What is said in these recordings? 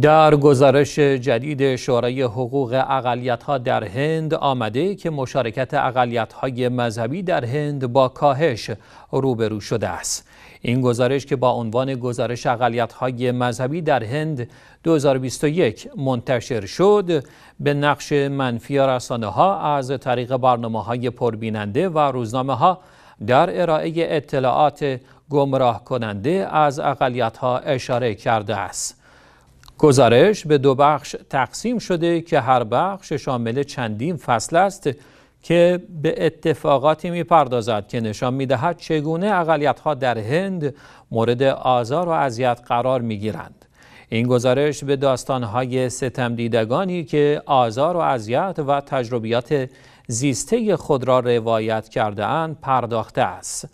در گزارش جدید شورای حقوق اقلیت‌ها در هند آمده که مشارکت اقلیت‌های مذهبی در هند با کاهش روبرو شده است. این گزارش که با عنوان گزارش اقلیت‌های مذهبی در هند 2021 منتشر شد به نقش منفی رسانه‌ها از طریق برنامه‌های پربیننده و روزنامه‌ها در ارائه اطلاعات گمراه کننده از اقلیت‌ها اشاره کرده است. گزارش به دو بخش تقسیم شده که هر بخش شامل چندین فصل است که به اتفاقاتی میپردازد که نشان میدهد چگونه اقلیتها در هند مورد آزار و اذیت قرار میگیرند این گزارش به داستانهای ستم دیدگانی که آزار و اذیت و تجربیات زیسته خود را روایت کرده اند پرداخته است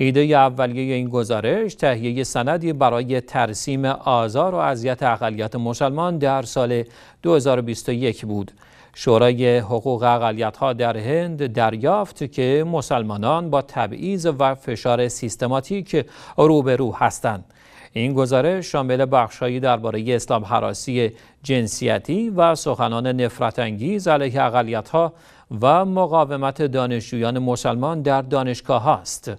ایده اولیه این گزارش تهیه سندی برای ترسیم آزار و اذیت اقلیت مسلمان در سال 2021 بود. شورای حقوق اقلیت ها در هند دریافت که مسلمانان با تبعیض و فشار سیستماتیک روبرو هستند. این گزارش شامل بخشهایی درباره اسلام حراسی جنسیتی و سخنان نفرت انگیز علیه اقلیت ها و مقاومت دانشجویان مسلمان در دانشگاه است.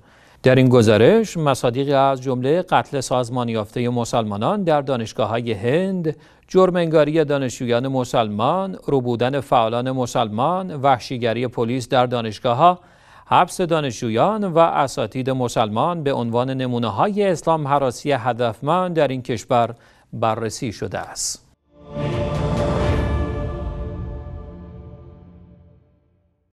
در این گزارش مصادیقی از جمله قتل سازمان یافته مسلمانان در دانشگاه های هند، جرم انگاری دانشجویان مسلمان، روبودن فعالان مسلمان، وحشیگری پلیس در دانشگاه ها، حبس دانشجویان و اساتید مسلمان به عنوان نمونه های اسلام حراسی هدفمند در این کشور بررسی شده است.